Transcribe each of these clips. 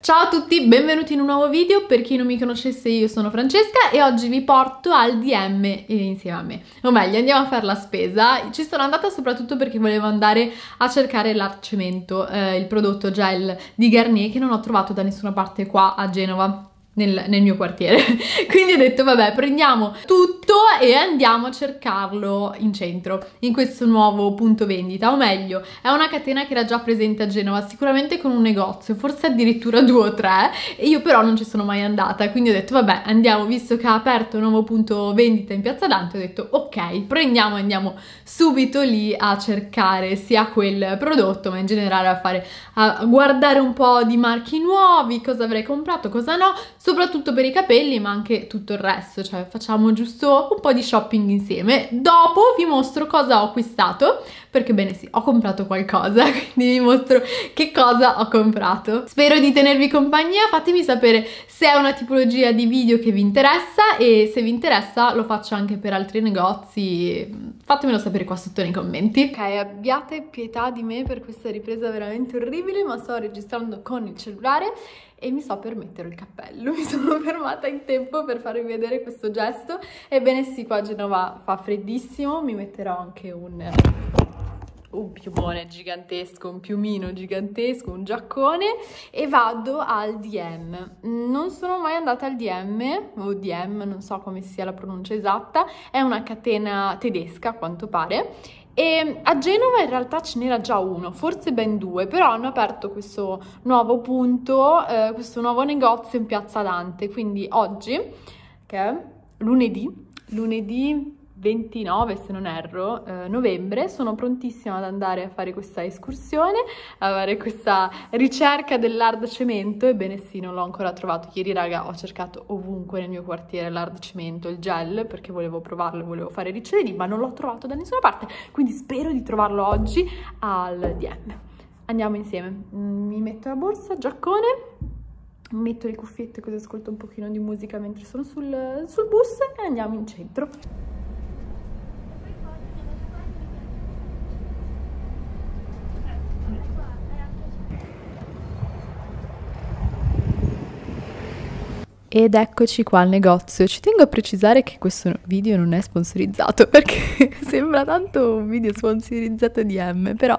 Ciao a tutti, benvenuti in un nuovo video. Per chi non mi conoscesse, io sono Francesca e oggi vi porto al DM eh, insieme a me. O meglio, andiamo a fare la spesa. Ci sono andata soprattutto perché volevo andare a cercare l'arcemento, eh, il prodotto gel di Garnier che non ho trovato da nessuna parte qua a Genova nel, nel mio quartiere. Quindi ho detto vabbè prendiamo tutto e andiamo a cercarlo in centro, in questo nuovo punto vendita, o meglio è una catena che era già presente a Genova, sicuramente con un negozio, forse addirittura due o tre, e io però non ci sono mai andata, quindi ho detto vabbè andiamo, visto che ha aperto un nuovo punto vendita in Piazza Dante, ho detto ok prendiamo e andiamo subito lì a cercare sia quel prodotto, ma in generale a fare, a guardare un po' di marchi nuovi, cosa avrei comprato, cosa no, soprattutto per i capelli ma anche tutto il resto, cioè facciamo giusto un po' di shopping insieme. Dopo vi mostro cosa ho acquistato perché bene sì, ho comprato qualcosa, quindi vi mostro che cosa ho comprato. Spero di tenervi compagnia, fatemi sapere se è una tipologia di video che vi interessa e se vi interessa lo faccio anche per altri negozi, fatemelo sapere qua sotto nei commenti. Ok, abbiate pietà di me per questa ripresa veramente orribile, ma sto registrando con il cellulare e mi sto per mettere il cappello, mi sono fermata in tempo per farvi vedere questo gesto, ebbene sì qua a Genova fa freddissimo, mi metterò anche un un piumone gigantesco, un piumino gigantesco, un giaccone e vado al DM. Non sono mai andata al DM o DM, non so come sia la pronuncia esatta, è una catena tedesca a quanto pare e a Genova in realtà ce n'era già uno, forse ben due, però hanno aperto questo nuovo punto, eh, questo nuovo negozio in Piazza Dante, quindi oggi, che è lunedì, lunedì 29 se non erro eh, novembre sono prontissima ad andare a fare questa escursione a fare questa ricerca dell'hard cemento ebbene sì non l'ho ancora trovato ieri raga ho cercato ovunque nel mio quartiere l'hard cemento il gel perché volevo provarlo volevo fare ricerche ma non l'ho trovato da nessuna parte quindi spero di trovarlo oggi al DM andiamo insieme mm, mi metto la borsa giaccone metto le cuffiette così ascolto un pochino di musica mentre sono sul, sul bus e andiamo in centro Ed eccoci qua al negozio. Ci tengo a precisare che questo video non è sponsorizzato perché sembra tanto un video sponsorizzato di M, però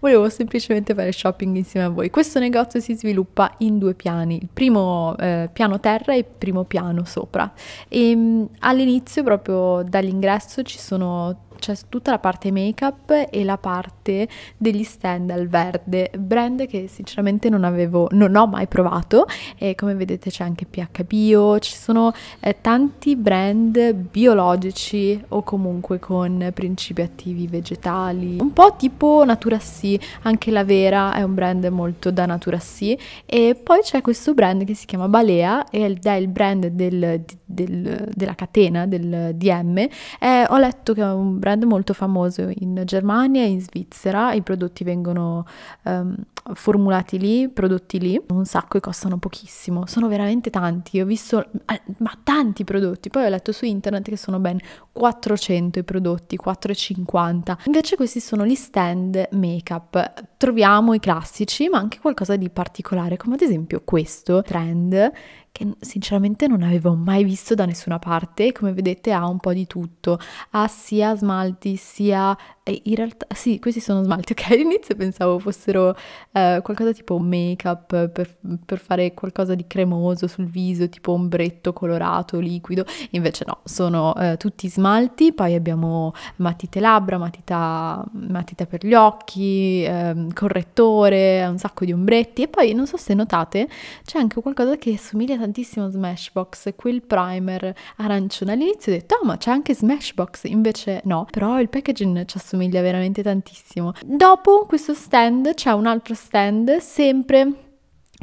volevo semplicemente fare shopping insieme a voi. Questo negozio si sviluppa in due piani, il primo eh, piano terra e il primo piano sopra. E, ehm, all'inizio, proprio dall'ingresso, ci sono c'è tutta la parte make up e la parte degli stand al verde, brand che sinceramente non avevo, non ho mai provato e come vedete c'è anche PH Bio, ci sono eh, tanti brand biologici o comunque con principi attivi vegetali, un po' tipo Natura Sì, anche la Vera è un brand molto da Natura Sì e poi c'è questo brand che si chiama Balea ed è il brand del, del, della catena del DM, eh, ho letto che è un brand brand molto famoso in Germania e in Svizzera, i prodotti vengono um, formulati lì, prodotti lì, un sacco e costano pochissimo, sono veramente tanti, ho visto eh, ma tanti prodotti, poi ho letto su internet che sono ben 400 i prodotti, 4,50, invece questi sono gli stand make-up, troviamo i classici ma anche qualcosa di particolare come ad esempio questo trend che sinceramente non avevo mai visto da nessuna parte. Come vedete ha un po' di tutto, ha sia smalti sia in realtà sì, questi sono smalti, ok? All'inizio pensavo fossero eh, qualcosa tipo make up per, per, fare qualcosa di cremoso sul viso, tipo ombretto colorato, liquido, invece no, sono eh, tutti smalti, poi abbiamo matite labbra, matita, matita per gli occhi, eh, correttore, un sacco di ombretti e poi non so se notate c'è anche qualcosa che assomiglia tantissimo a Smashbox, quel primer arancione. All'inizio ho detto, oh ma c'è anche Smashbox, invece no, però il packaging ci assomiglia assomiglia veramente tantissimo. Dopo questo stand c'è un altro stand sempre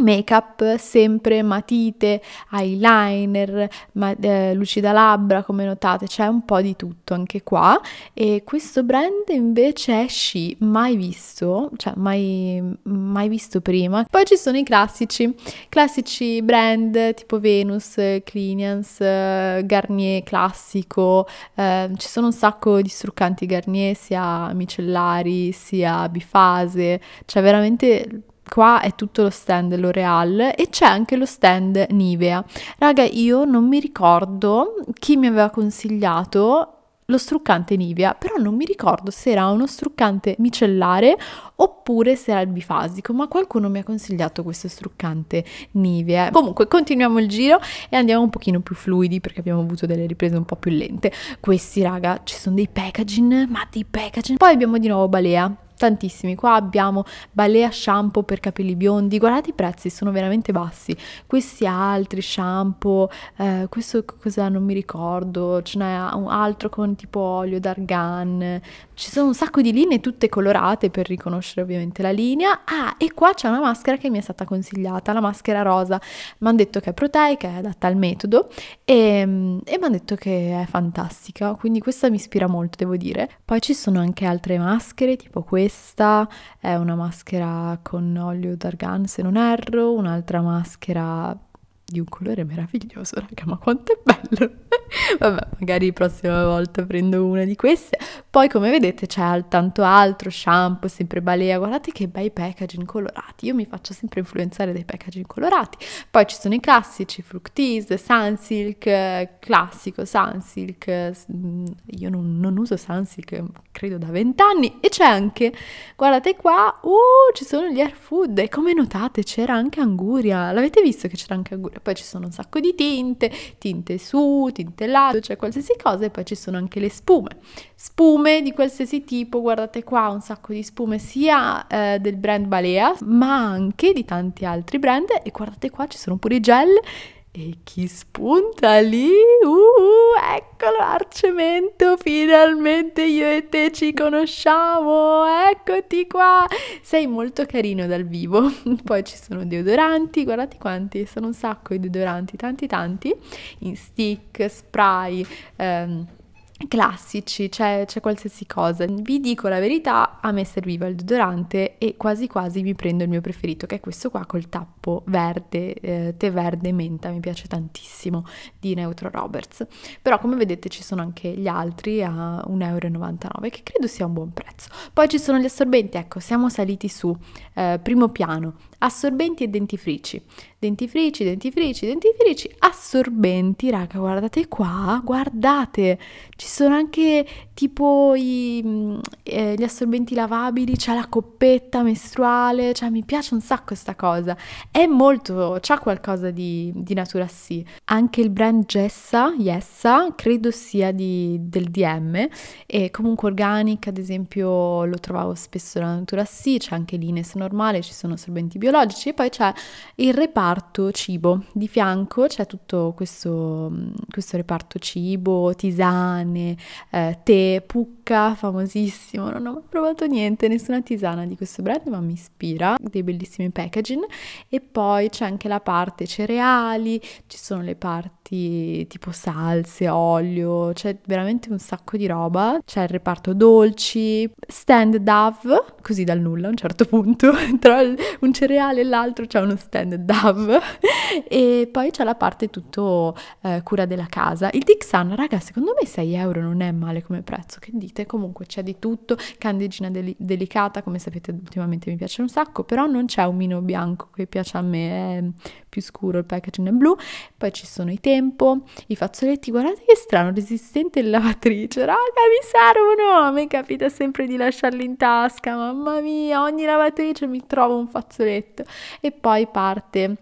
make up sempre matite, eyeliner, ma, eh, lucida labbra come notate c'è un po' di tutto anche qua e questo brand invece è sci, mai visto, cioè mai, mai visto prima. Poi ci sono i classici, classici brand tipo Venus, Clinians, Garnier classico, eh, ci sono un sacco di struccanti Garnier sia micellari sia bifase, cioè veramente Qua è tutto lo stand L'Oreal e c'è anche lo stand Nivea. Raga, io non mi ricordo chi mi aveva consigliato lo struccante Nivea, però non mi ricordo se era uno struccante micellare oppure se era il bifasico, ma qualcuno mi ha consigliato questo struccante Nivea. Comunque continuiamo il giro e andiamo un pochino più fluidi perché abbiamo avuto delle riprese un po' più lente. Questi raga, ci sono dei packaging, ma dei packaging. Poi abbiamo di nuovo Balea tantissimi. Qua abbiamo Balea shampoo per capelli biondi, guardate i prezzi, sono veramente bassi. Questi altri shampoo, eh, questo cosa non mi ricordo, ce n'è un altro con tipo olio d'argan. Ci sono un sacco di linee tutte colorate per riconoscere ovviamente la linea. Ah, e qua c'è una maschera che mi è stata consigliata, la maschera rosa. Mi hanno detto che è proteica, è adatta al metodo ehm, e, e mi hanno detto che è fantastica, quindi questa mi ispira molto, devo dire. Poi ci sono anche altre maschere, tipo questa questa è una maschera con olio d'argan se non erro, un'altra maschera di un colore meraviglioso, raga, ma quanto è bello! Vabbè, magari la prossima volta prendo una di queste. Poi, come vedete, c'è tanto altro, shampoo, sempre balea. Guardate che bei packaging colorati. Io mi faccio sempre influenzare dai packaging colorati. Poi ci sono i classici, Fructis, Sunsilk, eh, classico Sunsilk. Mm, io non, non uso Sunsilk, eh, credo da vent'anni. E c'è anche, guardate qua, uh, ci sono gli Air Food. E come notate c'era anche Anguria. L'avete visto che c'era anche Anguria? Poi ci sono un sacco di tinte, tinte su, tinte là, cioè qualsiasi cosa e poi ci sono anche le spume. Spume di qualsiasi tipo, guardate qua, un sacco di spume sia eh, del brand Balea, ma anche di tanti altri brand e guardate qua ci sono pure i gel e chi spunta lì? Uh, eccolo Arcemento, finalmente io e te ci conosciamo, eccoti qua! Sei molto carino dal vivo, poi ci sono deodoranti, guardate quanti, sono un sacco i deodoranti, tanti tanti, in stick, spray, ehm, classici, c'è, c'è qualsiasi cosa. Vi dico la verità, a me serviva il deodorante e quasi quasi mi prendo il mio preferito, che è questo qua col tappo verde, eh, tè verde menta, mi piace tantissimo, di Neutro Roberts. Però come vedete ci sono anche gli altri a 1,99 euro, che credo sia un buon prezzo. Poi ci sono gli assorbenti, ecco, siamo saliti su, eh, primo piano, assorbenti e dentifrici. Dentifrici, dentifrici, dentifrici, assorbenti, raga, guardate qua, guardate, ci sono anche tipo i, mm, eh, gli assorbenti lavabili, c'è la coppetta mestruale, cioè mi piace un sacco questa cosa, è molto, c'ha qualcosa di, di natura sì. Anche il brand Jessa, Yessa, credo sia di, del DM, e comunque organic, ad esempio, lo trovavo spesso nella natura sì, c'è anche l'Ines normale, ci sono assorbenti biologici, biologici e poi c'è il reparto cibo. Di fianco c'è tutto questo, mm, questo reparto cibo, tisane, eh, tè, pucca, famosissimo. Non ho mai provato niente, nessuna tisana di questo brand, ma mi ispira. Dei bellissimi packaging. E poi c'è anche la parte cereali, ci sono le parti tipo salse, olio, c'è veramente un sacco di roba. C'è il reparto dolci, stand Dove, così dal nulla a un certo punto, tra un cereale reale e l'altro c'è uno stand DAV e poi c'è la parte tutto eh, cura della casa. Il Dixon, raga, secondo me 6 euro non è male come prezzo, che dite? Comunque c'è di tutto, candeggina del delicata, come sapete ultimamente mi piace un sacco, però non c'è un mino bianco che piace a me, è più scuro, il packaging è blu, poi ci sono i tempo, i fazzoletti, guardate che strano, resistente il lavatrice, raga, mi servono, a me capita sempre di lasciarli in tasca, mamma mia, ogni lavatrice mi trova un fazzoletto e poi parte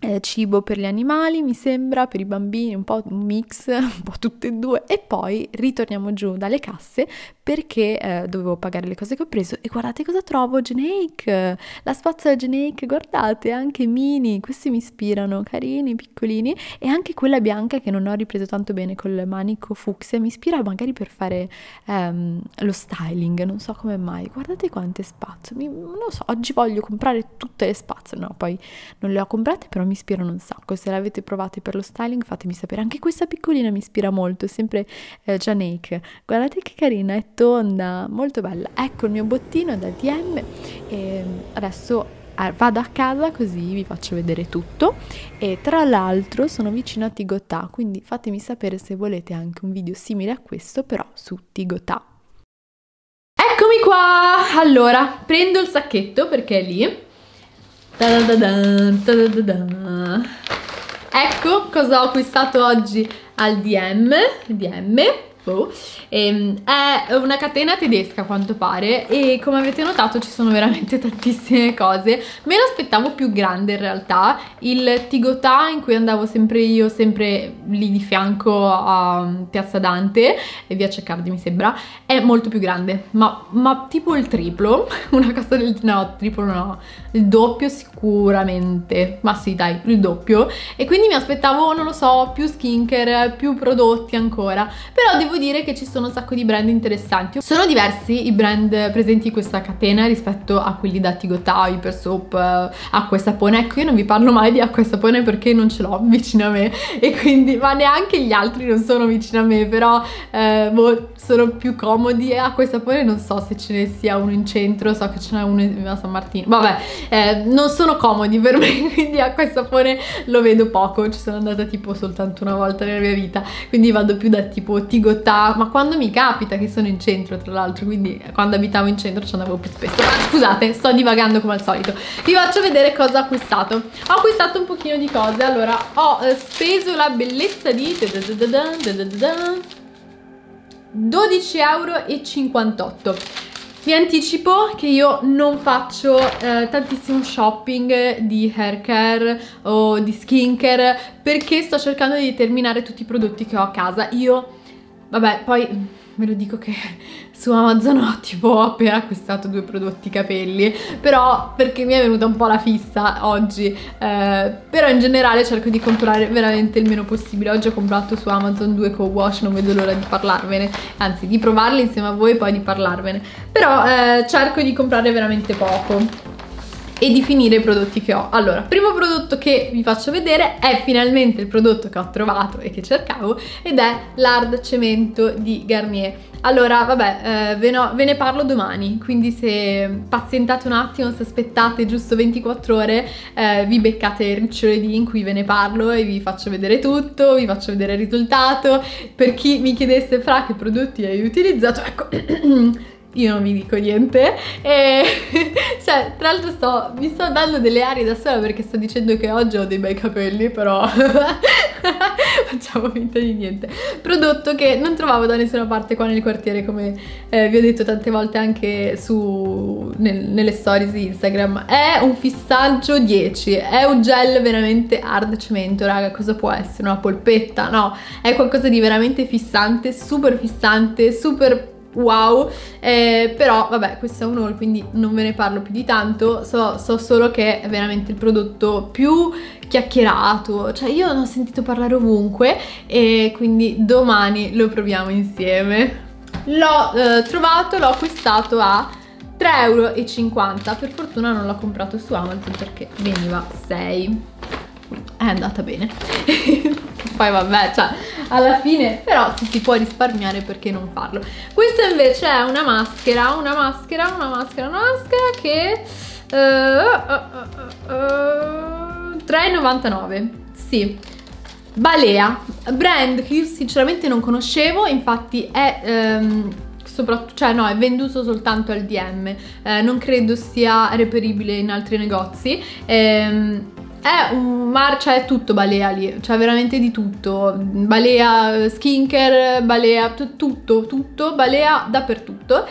eh, cibo per gli animali, mi sembra, per i bambini, un po' un mix, un po' tutte e due, e poi ritorniamo giù dalle casse perché eh, dovevo pagare le cose che ho preso e guardate cosa trovo, Genake, la spazzola Genake, guardate, anche mini, questi mi ispirano, carini, piccolini, e anche quella bianca che non ho ripreso tanto bene col manico fucsia, mi ispira magari per fare ehm, lo styling, non so come mai, guardate quante spazzole, non lo so, oggi voglio comprare tutte le spazzole, no, poi non le ho comprate, però mi ispirano un sacco. Se l'avete provate per lo styling fatemi sapere. Anche questa piccolina mi ispira molto, è sempre eh, Janake. Guardate che carina, è tonda, molto bella. Ecco il mio bottino da DM e adesso vado a casa così vi faccio vedere tutto e tra l'altro sono vicino a Tigotà quindi fatemi sapere se volete anche un video simile a questo però su Tigotà eccomi qua allora prendo il sacchetto perché è lì ecco cosa ho acquistato oggi al DM, DM oh. e, ehm, è una catena tedesca a quanto pare e come avete notato ci sono veramente tantissime cose me l'aspettavo più grande in realtà il Tigotà in cui andavo sempre io sempre lì di fianco a um, Piazza Dante e via Ceccardi mi sembra è molto più grande ma, ma tipo il triplo una cosa del... no triplo no il doppio sicuramente, ma sì dai, il doppio. E quindi mi aspettavo, non lo so, più skincare, più prodotti ancora. Però devo dire che ci sono un sacco di brand interessanti. Sono diversi i brand presenti in questa catena rispetto a quelli da Tigotà, Hyper Soap, eh, Acqua e Sapone. Ecco, io non vi parlo mai di Acqua e Sapone perché non ce l'ho vicino a me e quindi, ma neanche gli altri non sono vicino a me, però eh, boh, sono più comodi e Acqua e Sapone non so se ce ne sia uno in centro, so che ce n'è uno a San Martino. Vabbè, eh, non sono comodi per me, quindi acqua e sapone lo vedo poco, ci sono andata tipo soltanto una volta nella mia vita, quindi vado più da tipo Tigotà, ma quando mi capita che sono in centro tra l'altro, quindi quando abitavo in centro ci andavo più spesso, ma scusate, sto divagando come al solito, vi faccio vedere cosa ho acquistato, ho acquistato un pochino di cose, allora ho speso la bellezza di... 12,58 euro vi anticipo che io non faccio eh, tantissimo shopping di hair care o di skincare perché sto cercando di determinare tutti i prodotti che ho a casa. Io, vabbè, poi ve mm, lo dico che su Amazon ho tipo appena acquistato due prodotti capelli, però perché mi è venuta un po' la fissa oggi, eh, però in generale cerco di comprare veramente il meno possibile. Oggi ho comprato su Amazon due co-wash, non vedo l'ora di parlarvene, anzi di provarli insieme a voi e poi di parlarvene, però eh, cerco di comprare veramente poco e di finire i prodotti che ho. Allora, primo prodotto che vi faccio vedere è finalmente il prodotto che ho trovato e che cercavo ed è l'Hard Cemento di Garnier. Allora, vabbè, eh, ve, no, ve, ne parlo domani, quindi se pazientate un attimo, se aspettate giusto 24 ore, eh, vi beccate il riccioledì in cui ve ne parlo e vi faccio vedere tutto, vi faccio vedere il risultato. Per chi mi chiedesse fra che prodotti hai utilizzato, ecco... io non vi dico niente e cioè tra l'altro sto, mi sto dando delle arie da sola perché sto dicendo che oggi ho dei bei capelli però facciamo finta di niente prodotto che non trovavo da nessuna parte qua nel quartiere come eh, vi ho detto tante volte anche su nel, nelle stories di Instagram è un fissaggio 10 è un gel veramente hard cemento raga cosa può essere? una polpetta? no è qualcosa di veramente fissante super fissante super wow, eh, però vabbè questo è un haul quindi non ve ne parlo più di tanto, so, so solo che è veramente il prodotto più chiacchierato, cioè io ne ho sentito parlare ovunque e quindi domani lo proviamo insieme. L'ho eh, trovato, l'ho acquistato a 3,50€, per fortuna non l'ho comprato su Amazon perché veniva 6 è andata bene poi vabbè cioè alla fine però se si può risparmiare perché non farlo questa invece è una maschera una maschera una maschera una maschera che uh, uh, uh, 3,99 sì Balea brand che io sinceramente non conoscevo infatti è um, ehm, soprattutto, cioè no, è venduto soltanto al DM, eh, non credo sia reperibile in altri negozi. Ehm, è un mar, c'è cioè, tutto balea lì, c'è cioè, veramente di tutto, balea eh, skincare, balea tutto, tutto, balea dappertutto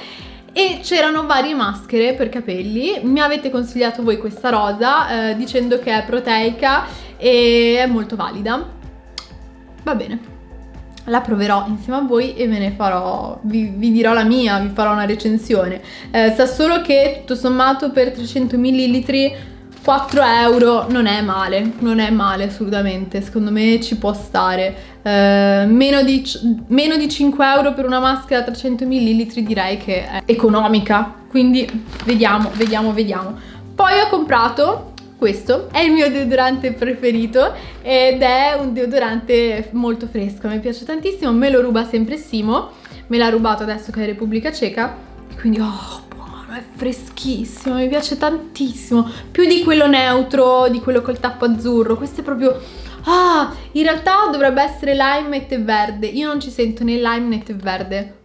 e c'erano varie maschere per capelli, mi avete consigliato voi questa rosa eh, dicendo che è proteica e è molto valida, va bene la proverò insieme a voi e ve ne farò, vi, vi dirò la mia, vi farò una recensione. Eh, sa solo che tutto sommato per 300 ml 4 euro non è male, non è male assolutamente, secondo me ci può stare. Eh, meno, di, meno, di, 5 euro per una maschera da 300 ml direi che è economica, quindi vediamo, vediamo, vediamo. Poi ho comprato questo, è il mio deodorante preferito ed è un deodorante molto fresco, mi piace tantissimo, me lo ruba sempre Simo, me l'ha rubato adesso che è Repubblica Ceca, quindi oh, è freschissimo, mi piace tantissimo, più di quello neutro, di quello col tappo azzurro, questo è proprio... Ah, in realtà dovrebbe essere lime e tè verde, io non ci sento né lime né tè verde.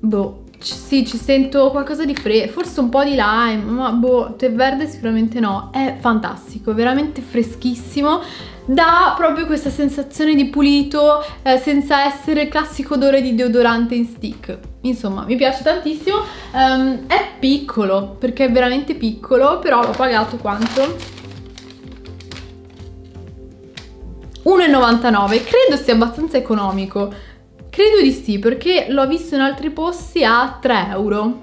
Boh, sì, ci sento qualcosa di fresco, forse un po' di lime, ma boh, tè verde sicuramente no. È fantastico, veramente freschissimo, dà proprio questa sensazione di pulito eh, senza essere classico odore di deodorante in stick insomma mi piace tantissimo um, è piccolo perché è veramente piccolo però l'ho pagato quanto? 1,99 credo sia abbastanza economico credo di sì perché l'ho visto in altri posti a 3 euro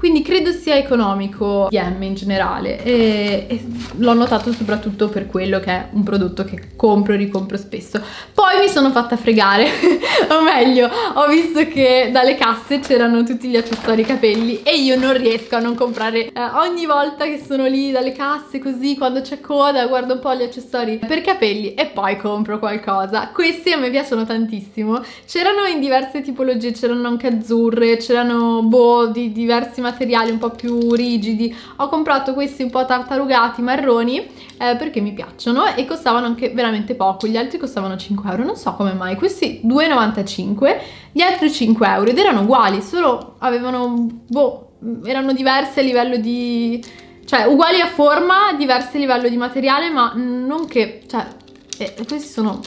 quindi credo sia economico DM in generale e, e l'ho notato soprattutto per quello che è un prodotto che compro e ricompro spesso. Poi mi sono fatta fregare, o meglio, ho visto che dalle casse c'erano tutti gli accessori capelli e io non riesco a non comprare eh, ogni volta che sono lì dalle casse così quando c'è coda guardo un po' gli accessori per capelli e poi compro qualcosa. Questi a me piacciono tantissimo, c'erano in diverse tipologie, c'erano anche azzurre, c'erano boh di diversi materiali materiali un po' più rigidi. Ho comprato questi un po' tartarugati, marroni, eh, perché mi piacciono e costavano anche veramente poco. Gli altri costavano 5 euro, non so come mai. Questi 2,95, gli altri 5 euro ed erano uguali, solo avevano, boh, erano diverse a livello di... Cioè, uguali a forma, diverse a livello di materiale, ma non che... Cioè, eh, questi sono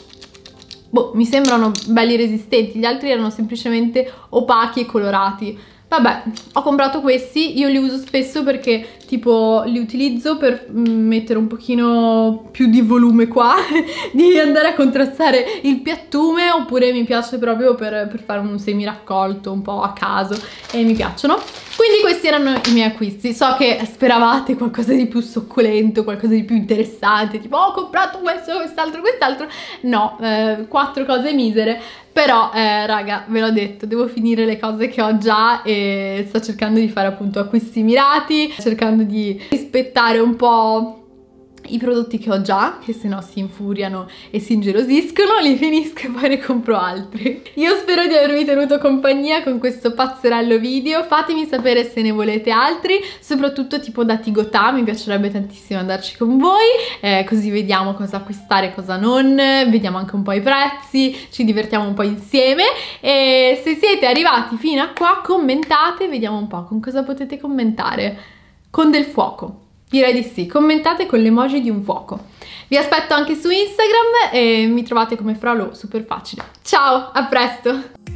boh, mi sembrano belli resistenti, gli altri erano semplicemente opachi e colorati. Vabbè, ho comprato questi, io li uso spesso perché tipo li utilizzo per mm, mettere un pochino più di volume qua, di andare a contrastare il piattume oppure mi piace proprio per, per fare un semi raccolto un po' a caso e mi piacciono. Quindi questi erano i miei acquisti, so che speravate qualcosa di più succulento, qualcosa di più interessante, tipo oh, ho comprato questo, quest'altro, quest'altro, no, eh, quattro cose misere, però eh, raga ve l'ho detto devo finire le cose che ho già e sto cercando di fare appunto acquisti mirati cercando cercando di rispettare un po' i prodotti che ho già, che se no si infuriano e si ingelosiscono, li finisco e poi ne compro altri. Io spero di avervi tenuto compagnia con questo pazzerello video, fatemi sapere se ne volete altri, soprattutto tipo da Tigotà, mi piacerebbe tantissimo andarci con voi, eh, così vediamo cosa acquistare e cosa non, vediamo anche un po' i prezzi, ci divertiamo un po' insieme e se siete arrivati fino a qua commentate, vediamo un po' con cosa potete commentare. Con del fuoco. Direi di sì, commentate con l'emoji di un fuoco. Vi aspetto anche su Instagram e mi trovate come Fralo super facile. Ciao, a presto!